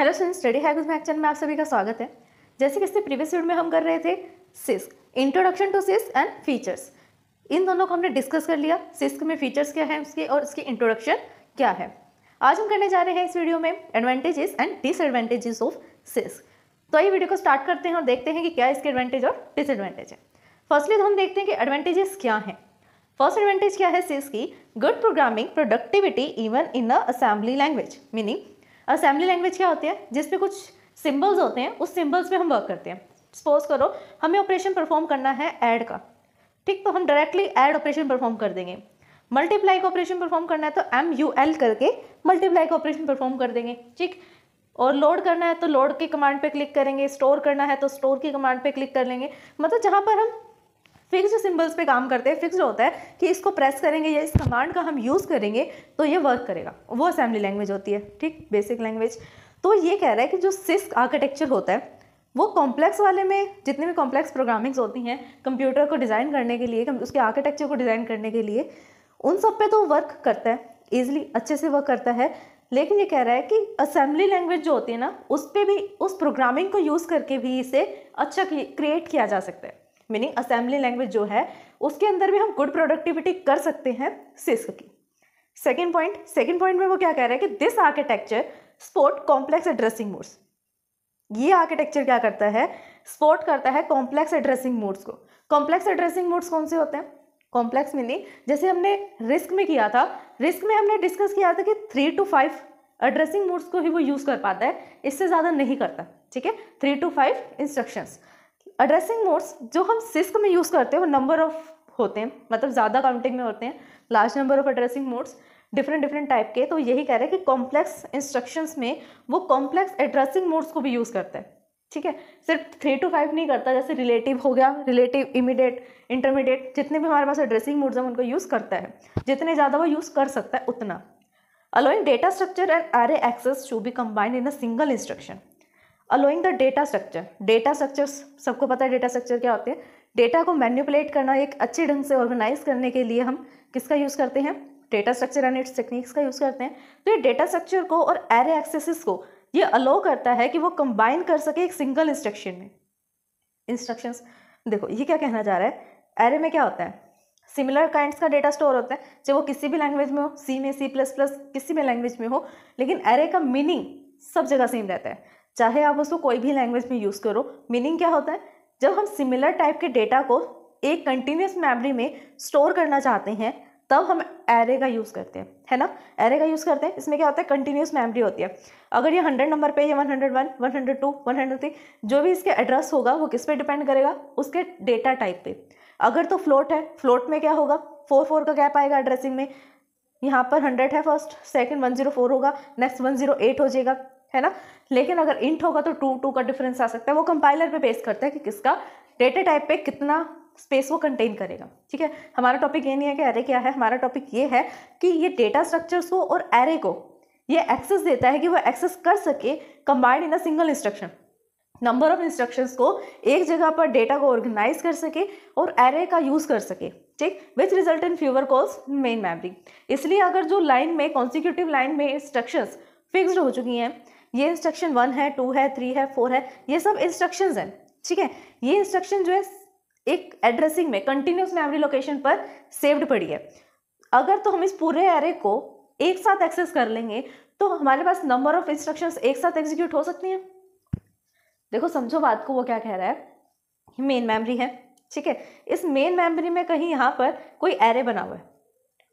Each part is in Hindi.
हेलो स्टूडेंट स्टडी हैगुज मैक चैनल में आप सभी का स्वागत है जैसे कि इससे प्रीवियस वीडियो में हम कर रहे थे CISC introduction to CISC and features इन दोनों को हमने डिस्कस कर लिया सिस्क में फीचर्स क्या है उसके और उसकी इंट्रोडक्शन क्या है आज हम करने जा रहे हैं इस वीडियो में advantages and disadvantages of CISC तो ये वीडियो को स्टार्ट करते हैं और देखते हैं कि क्या इसके एडवांटेज और डिसएडवांटेज है फर्स्टली तो हम देखते हैं कि एडवांटेजेस क्या हैं फर्स्ट एडवांटेज क्या है सिस्क की good programming productivity even in a assembly language meaning assembly language क्या होती है जिसपे कुछ सिम्बल्स होते हैं उस सिम्बल्स पे हम वर्क करते हैं सपोज करो हमें ऑपरेशन परफॉर्म करना है ऐड का ठीक तो हम डायरेक्टली ऐड ऑपरेशन परफॉर्म कर देंगे मल्टीप्लाई का ऑपरेशन परफॉर्म करना है तो एम यू एल करके मल्टीप्लाई का ऑपरेशन परफॉर्म कर देंगे ठीक और लोड करना है तो लोड के कमांड पे क्लिक करेंगे स्टोर करना है तो स्टोर की कमांड पे क्लिक कर लेंगे मतलब जहाँ पर हम फिक्स्ड सिंबल्स पे काम करते हैं फिक्स्ड होता है कि इसको प्रेस करेंगे या इस कमांड का हम यूज़ करेंगे तो ये वर्क करेगा वो असेंबली लैंग्वेज होती है ठीक बेसिक लैंग्वेज तो ये कह रहा है कि जो सिस्क आर्किटेक्चर होता है वो कॉम्प्लेक्स वाले में जितने भी कॉम्प्लेक्स प्रोग्रामिंग्स होती हैं कंप्यूटर को डिज़ाइन करने के लिए उसके आर्किटेक्चर को डिज़ाइन करने के लिए उन सब पे तो वर्क करता है ईजिली अच्छे से वर्क करता है लेकिन ये कह रहा है कि असेंबली लैंग्वेज जो होती है ना उस पर भी उस प्रोग्रामिंग को यूज़ करके भी इसे अच्छा क्रिएट किया जा सकता है मीनिंग असेंबली लैंग्वेज जो है उसके अंदर भी हम गुड प्रोडक्टिविटी कर सकते हैं सिस्क की सेकेंड पॉइंट सेकेंड पॉइंट में वो क्या कह रहे हैं कि this architecture support complex addressing modes ये आर्किटेक्चर क्या करता है स्पोर्ट करता है कॉम्प्लेक्स एड्रेसिंग मोड्स को कॉम्प्लेक्स एड्रेसिंग मोड्स कौन से होते हैं कॉम्प्लेक्स मीनिंग जैसे हमने रिस्क में किया था रिस्क में हमने डिस्कस किया था कि three two five addressing modes को ही वो यूज़ कर पाता है इससे ज़्यादा नहीं करता ठीक है three two five instructions addressing modes जो हम सिस्क में यूज़ करते हैं वो नंबर ऑफ होते हैं मतलब ज़्यादा काउंटिंग में होते हैं large number of addressing modes different different type के तो यही कह रहे हैं कि कॉम्प्लेक्स इंस्ट्रक्शंस में वो कॉम्प्लेक्स एड्रेसिंग मोड्स को भी यूज़ करता है ठीक है सिर्फ थ्री टू फाइव नहीं करता जैसे रिलेटिव हो गया रिलेटिव इमीडिएट इंटरमीडिएट जितने भी हमारे पास एड्रेसिंग मोड्स हैं उनको यूज़ करता है जितने ज़्यादा वो यूज़ कर सकता है उतना allowing data structure and are access should be combined in a single instruction allowing the data structure data structure सबको पता है डेटा स्ट्रक्चर क्या होते हैं डेटा को मैन्यूपुलेट करना एक अच्छे ढंग से ऑर्गेनाइज करने के लिए हम किसका यूज़ करते हैं data structure and its techniques का यूज़ करते हैं तो ये डेटा स्ट्रक्चर को और एरे एक्सेसिस को ये अलो करता है कि वो कंबाइन कर सके एक सिंगल इंस्ट्रक्शन में इंस्ट्रक्शंस देखो ये क्या कहना चाह रहा है एरे में क्या होता है सिमिलर काइंड्स का डेटा स्टोर होता है चाहे वो किसी भी लैंग्वेज में हो सी में सी प्लस प्लस किसी भी लैंग्वेज में हो लेकिन एरे का मीनिंग सब जगह सेम रहता है चाहे आप उसको कोई भी लैंग्वेज में यूज़ करो मीनिंग क्या होता है जब हम सिमिलर टाइप के डेटा को एक कंटिन्यूस मेमोरी में स्टोर करना चाहते हैं तब हम एरे का यूज़ करते हैं है ना एरे का यूज़ करते हैं इसमें क्या होता है कंटिन्यूस मेमोरी होती है अगर ये हंड्रेड नंबर पे या one hundred one one hundred two one hundred three जो भी इसके एड्रेस होगा वो किस पे डिपेंड करेगा उसके डेटा टाइप पे अगर तो फ्लोट है फ्लोट में क्या होगा फोर फोर का गैप आएगा एड्रेसिंग में यहाँ पर हंड्रेड है first second one zero four होगा नेक्स्ट वन जीरो एट हो जाएगा है ना लेकिन अगर इंट होगा तो टू टू का डिफरेंस आ सकता है वो कंपाइलर पे बेस करता है कि किसका डेटा टाइप पे कितना स्पेस वो कंटेन करेगा ठीक है हमारा टॉपिक ये नहीं है कि एरे क्या है हमारा टॉपिक ये है कि ये डेटा स्ट्रक्चर्स को और एरे को ये एक्सेस देता है कि वो एक्सेस कर सके combined in a single instruction number of instructions को एक जगह पर डेटा को ऑर्गेनाइज कर सके और एरे का यूज़ कर सके ठीक which result in fewer calls main memory इसलिए अगर जो लाइन में कॉन्सिक्यूटिव लाइन में इंस्ट्रक्शंस फिक्स्ड हो चुकी हैं ये इंस्ट्रक्शन वन है टू है थ्री है फोर है ये सब इंस्ट्रक्शन हैं ठीक है ये इंस्ट्रक्शन जो है एक एड्रेसिंग में कंटिन्यूस मेमोरी लोकेशन पर सेव्ड पड़ी है अगर तो हम इस पूरे एरे को एक साथ एक्सेस कर लेंगे तो हमारे पास नंबर ऑफ इंस्ट्रक्शन एक साथ एग्जीक्यूट हो सकती हैं देखो समझो बात को वो क्या कह रहा है मेन मेमरी है ठीक है इस मेन मेमोरी में कहीं यहाँ पर कोई एरे बना हुआ है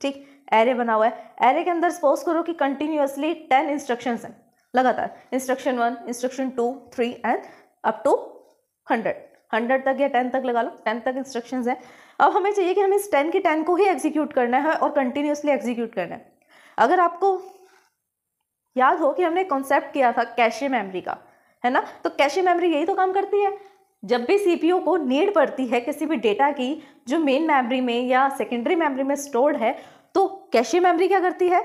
ठीक एरे बना हुआ है एरे के अंदर सपोज करो कि कंटिन्यूसली टेन इंस्ट्रक्शंस हैं लगातार instruction one instruction two three and up to hundred hundred तक या टेन तक लगा लो टेन तक इंस्ट्रक्शन है अब हमें चाहिए कि हमें इस टेन की टेन को ही एग्जीक्यूट करना है और कंटिन्यूसली एग्जीक्यूट करना है अगर आपको याद हो कि हमने कॉन्सेप्ट किया था कैशे मेमोरी का है ना तो कैशे मेमोरी यही तो काम करती है जब भी सीपीयू को नीड पड़ती है किसी भी डेटा की जो मेन मेमोरी में या सेकेंडरी मेमोरी में स्टोर्ड है कैशी मेमोरी क्या करती है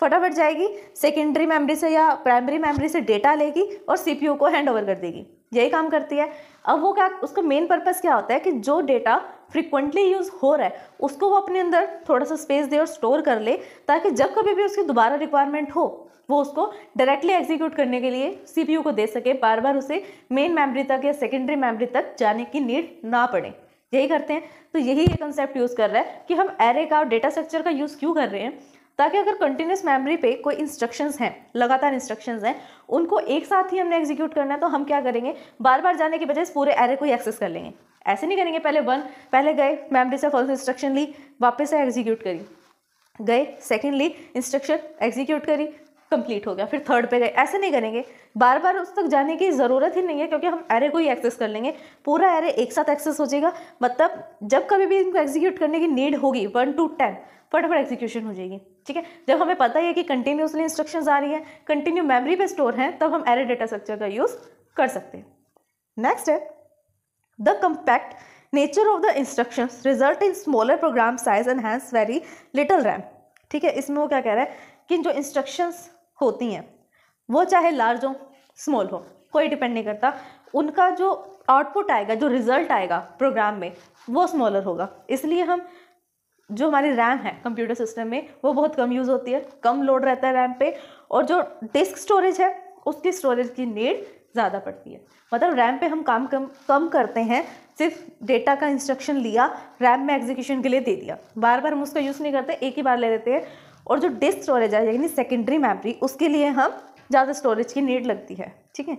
फटाफट जाएगी सेकेंडरी मेमोरी से या प्राइमरी मेमोरी से डेटा लेगी और सीपीयू को हैंड ओवर कर देगी यही काम करती है अब वो क्या उसका मेन पर्पज़ क्या होता है कि जो डेटा फ्रिक्वेंटली यूज़ हो रहा है उसको वो अपने अंदर थोड़ा सा स्पेस दे और स्टोर कर ले ताकि जब कभी भी उसकी दोबारा रिक्वायरमेंट हो वो उसको डायरेक्टली एग्जीक्यूट करने के लिए सीपीयू को दे सके बार बार उसे मेन मेमोरी तक या सेकेंडरी मेमोरी तक जाने की नीड ना पड़े यही करते हैं तो यही ये कंसेप्ट यूज़ कर रहा है कि हम एरे का और डेटा स्ट्रक्चर का यूज़ क्यों कर रहे हैं ताकि अगर कंटिन्यूस मेमोरी पे कोई इंस्ट्रक्शंस हैं लगातार इंस्ट्रक्शंस हैं उनको एक साथ ही हमने एग्जीक्यूट करना है तो हम क्या करेंगे बार बार जाने के बजाय इस पूरे एरे को ही एक्सेस कर लेंगे ऐसे नहीं करेंगे पहले वन पहले गए मेमोरी से फॉल्स इंस्ट्रक्शन ली वापस से एग्जीक्यूट करी गए सेकेंडली इंस्ट्रक्शन एग्जीक्यूट करी कंप्लीट हो गया फिर थर्ड पे गए ऐसे नहीं करेंगे बार बार उस तक जाने की ज़रूरत ही नहीं है क्योंकि हम एरे को ही एक्सेस कर लेंगे पूरा एरे एक साथ एक्सेस हो जाएगा मतलब जब कभी भी इनको एग्जीक्यूट करने की नीड होगी वन टू टेन फटाफट एग्जीक्यूशन हो जाएगी ठीक है जब हमें पता ही है कि कंटिन्यूसली इंस्ट्रक्शन आ रही है कंटिन्यू मेमरी पे स्टोर हैं तब हम एरे डेटा स्ट्रक्चर का यूज़ कर सकते हैं नेक्स्ट है the compact nature of the instruction result in smaller program size and very little RAM ठीक है इसमें वो क्या कह रहा है कि जो इंस्ट्रक्शंस होती हैं वो चाहे लार्ज हो स्मॉल हो कोई डिपेंड नहीं करता उनका जो आउटपुट आएगा जो रिज़ल्ट आएगा प्रोग्राम में वो स्मॉलर होगा इसलिए हम जो हमारी रैम है कंप्यूटर सिस्टम में वो बहुत कम यूज़ होती है कम लोड रहता है रैम पे और जो डिस्क स्टोरेज है उसकी स्टोरेज की नीड ज़्यादा पड़ती है मतलब रैम पे हम काम कम कम करते हैं सिर्फ डेटा का इंस्ट्रक्शन लिया रैम में एग्जीक्यूशन के लिए दे दिया बार बार हम उसका यूज़ नहीं करते एक ही बार ले लेते हैं और जो डिस्क स्टोरेज है यानी सेकेंडरी मेमोरी उसके लिए हम ज़्यादा स्टोरेज की नीड लगती है ठीक है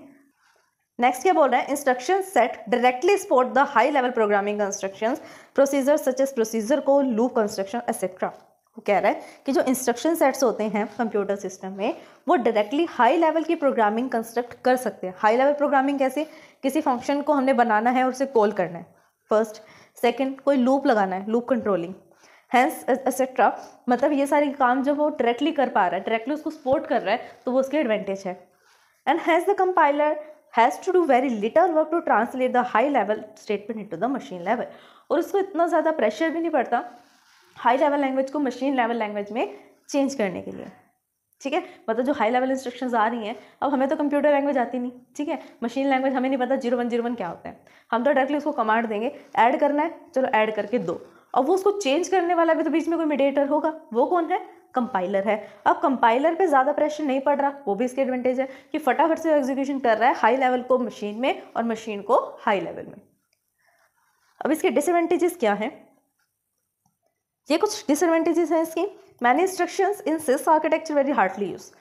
नेक्स्ट क्या बोल रहे हैं instruction set directly support the high level programming construction procedure such as procedure को लूप कंस्ट्रक्शन एक्सेट्रा वो कह रहा है कि जो इंस्ट्रक्शन सेट्स होते हैं कंप्यूटर सिस्टम में वो डायरेक्टली हाई लेवल की प्रोग्रामिंग कंस्ट्रक्ट कर सकते हैं हाई लेवल प्रोग्रामिंग कैसे किसी फंक्शन को हमने बनाना है और उसे कॉल करना है फर्स्ट सेकेंड कोई लूप लगाना है लूप कंट्रोलिंग हैंस एक्सेट्रा मतलब ये सारे काम जब वो डायरेक्टली कर पा रहा है डायरेक्टली उसको सपोर्ट कर रहा है तो वो उसके एडवांटेज है and has the compiler has to do very little work to translate the high level statement to the machine level और उसको इतना ज़्यादा प्रेशर भी नहीं पड़ता हाई लेवल लैंग्वेज को मशीन लेवल लैंग्वेज में चेंज करने के लिए ठीक है मतलब जो हाई लेवल इंस्ट्रक्शन आ रही हैं अब हमें तो कंप्यूटर लैंग्वेज आती नहीं ठीक है मशीन लैंग्वेज हमें नहीं पता जीरो वन जीरो वन क्या होता है हम तो डायरेक्टली उसको कमांड देंगे ऐड करना है चलो ऐड करके दो और वो उसको चेंज करने वाला भी तो बीच में कोई मीडिएटर होगा वो कौन है कंपाइलर है अब कंपाइलर पे ज़्यादा प्रेशर नहीं पड़ रहा वो भी इसके एडवांटेज है कि फटाफट से एग्जीक्यूशन कर रहा है हाई लेवल को मशीन में और मशीन को हाई लेवल में अब इसके डिसएडवांटेजेस क्या हैं ये कुछ डिसएडवांटेजेस हैं इसकी many instruction in CISC architecture very hardly use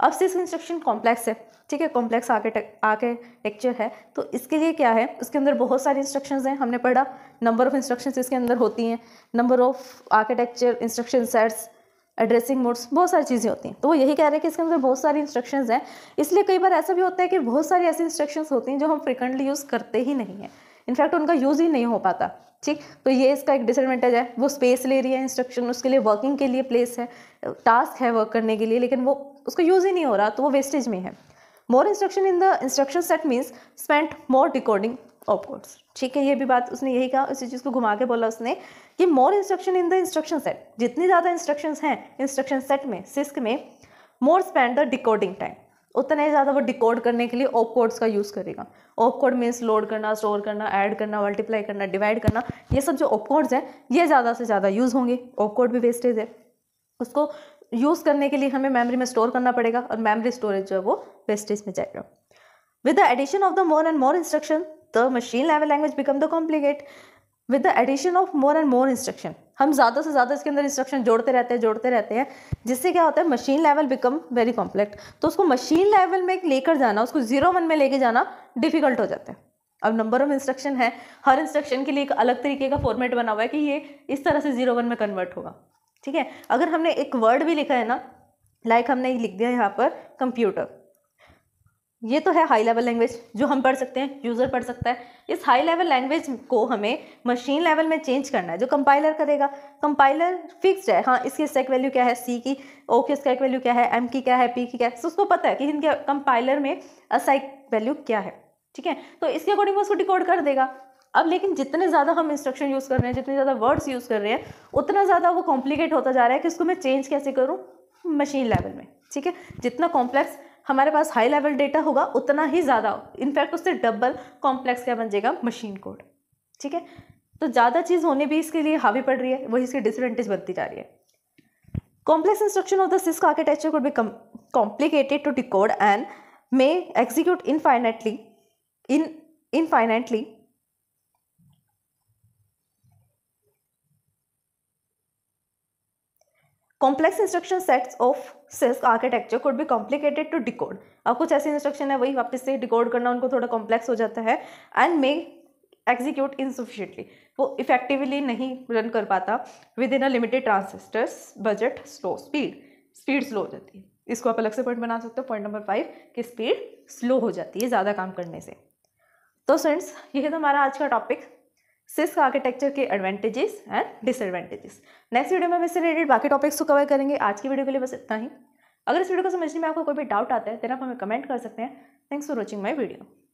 अब सिस इंस्ट्रक्शन कॉम्प्लेक्स है ठीक है कॉम्प्लेक्स आर्किटेक्ट आर्किटेक्चर है तो इसके लिए क्या है उसके अंदर बहुत सारे इंस्ट्रक्शंस हैं हमने पढ़ा नंबर ऑफ़ इंस्ट्रक्शंस इसके अंदर होती हैं number of architecture instruction sets addressing modes बहुत सारी चीज़ें होती हैं तो वो यही कह रहे हैं कि इसके अंदर बहुत सारी इंस्ट्रक्शन हैं इसलिए कई बार ऐसा भी होता है कि बहुत सारी ऐसी इंस्ट्रक्शंस होती हैं जो हम फ्रिक्वेंटली यूज़ करते ही नहीं हैं इनफैक्ट उनका यूज़ ही नहीं हो पाता ठीक तो ये इसका एक डिसएडवेंटेज है वो स्पेस ले रही है इंस्ट्रक्शन उसके लिए वर्किंग के लिए प्लेस है टास्क है वर्क करने के लिए लेकिन वो उसका यूज़ ही नहीं हो रहा तो वो वेस्टेज में है more instruction in the instruction set means spent more decoding of codes ठीक है ये भी बात उसने यही कहा उसी चीज़ को घुमा के बोला उसने कि more instruction in the instruction set जितनी ज़्यादा इंस्ट्रक्शन हैं इंस्ट्रक्शन सेट में सिस्क में more spend the decoding time उतना ही ज़्यादा वो डिकोड करने के लिए ऑप कोड्स का यूज़ करेगा ऑप कोड मीन्स लोड करना स्टोर करना ऐड करना मल्टीप्लाई करना डिवाइड करना ये सब जो ऑप कोड्स हैं ये ज़्यादा से ज़्यादा यूज़ होंगे ऑप कोड भी वेस्टेज है उसको यूज़ करने के लिए हमें मेमोरी में स्टोर करना पड़ेगा और मेमोरी स्टोरेज जो है वो वेस्टेज में जाएगा with the addition of the more and more instruction the machine level language become the complicate with the addition of more and more instruction हम ज़्यादा से ज़्यादा इसके अंदर इंस्ट्रक्शन जोड़ते रहते हैं जोड़ते रहते हैं जिससे क्या होता है machine level become very complex तो उसको मशीन लेवल में लेकर जाना उसको जीरो वन में लेके जाना डिफिकल्ट हो जाता है अब नंबर ऑफ इंस्ट्रक्शन है हर इंस्ट्रक्शन के लिए एक अलग तरीके का फॉर्मेट बना हुआ है कि ये इस तरह से जीरो वन में कन्वर्ट होगा ठीक है अगर हमने एक वर्ड भी लिखा है ना लाइक like हमने लिख दिया यहाँ पर कंप्यूटर ये तो है हाई लेवल लैंग्वेज जो हम पढ़ सकते हैं यूज़र पढ़ सकता है इस हाई लेवल लैंग्वेज को हमें मशीन लेवल में चेंज करना है जो कंपाइलर करेगा कंपाइलर फिक्स्ड है हाँ इसकी स्टैक वैल्यू क्या है सी की ओ की स्टैक वैल्यू क्या है एम की क्या है पी की क्या है तो उसको पता है कि इनके कंपाइलर में असाइक वैल्यू क्या है ठीक है तो इसके अकॉर्डिंग वो उसको डिकोड कर देगा अब लेकिन जितने ज़्यादा हम इंस्ट्रक्शन यूज़ कर रहे हैं जितने ज़्यादा वर्ड्स यूज़ कर रहे हैं उतना ज़्यादा वो कॉम्प्लिकेट होता जा रहा है कि इसको मैं चेंज कैसे करूँ मशीन लेवल में ठीक है जितना कॉम्प्लेक्स हमारे पास हाई लेवल डेटा होगा उतना ही ज़्यादा इनफैक्ट उससे डबल कॉम्प्लेक्स क्या बन जाएगा मशीन कोड ठीक है तो ज़्यादा चीज़ होने भी इसके लिए हावी पड़ रही है वही इसकी डिसडवेंटेज बनती जा रही है complex instruction of the CISC architecture could be complicated to decode and may execute infinitely in infinitely complex instruction sets of CISC architecture could be complicated to decode अब कुछ ऐसे इंस्ट्रक्शन है वही वापस से डिकोड करना उनको थोड़ा कॉम्प्लेक्स हो जाता है एंड मे एग्जीक्यूट इनसफिशेंटली वो इफेक्टिवली नहीं रन कर पाता within a limited transistors budget slow speed speed slow हो जाती है इसको आप अलग से पॉइंट बना सकते हो पॉइंट नंबर फाइव कि स्पीड स्लो हो जाती है ज़्यादा काम करने से तो फ्रेंड्स यही था हमारा आज का टॉपिक सिस्क आर्किटेक्चर के advantages and disadvantages next video में हम इससे रिलेटेड बाकी टॉपिक्स को कवर करेंगे आज की वीडियो के लिए बस इतना ही अगर इस वीडियो को समझने में आपको कोई भी डाउट आता है तेरा आप हमें कमेंट कर सकते हैं thanks for watching my video